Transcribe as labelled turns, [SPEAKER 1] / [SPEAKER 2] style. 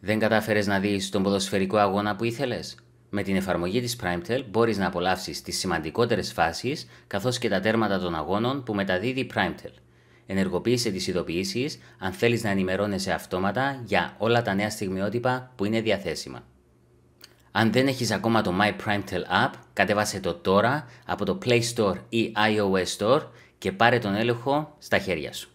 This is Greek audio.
[SPEAKER 1] Δεν κατάφερες να δεις τον ποδοσφαιρικό αγώνα που ήθελες. Με την εφαρμογή της PrimeTel μπορείς να απολαύσεις τις σημαντικότερες φάσεις καθώς και τα τέρματα των αγώνων που μεταδίδει η PrimeTel. Ενεργοποίησε τις ειδοποιήσεις αν θέλεις να ενημερώνεσαι αυτόματα για όλα τα νέα στιγμιότυπα που είναι διαθέσιμα. Αν δεν έχεις ακόμα το My Primetel App, κατέβασε το τώρα από το Play Store ή iOS Store και πάρε τον έλεγχο στα χέρια σου.